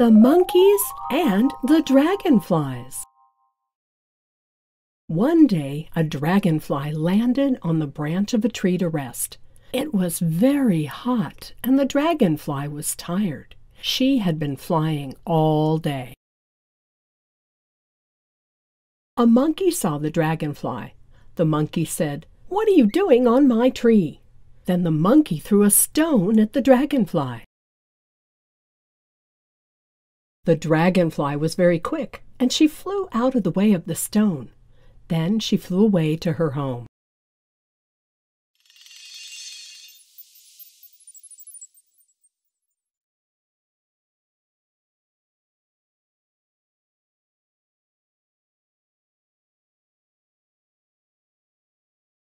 the monkeys and the dragonflies. One day, a dragonfly landed on the branch of a tree to rest. It was very hot, and the dragonfly was tired. She had been flying all day. A monkey saw the dragonfly. The monkey said, What are you doing on my tree? Then the monkey threw a stone at the dragonfly. The dragonfly was very quick, and she flew out of the way of the stone. Then she flew away to her home.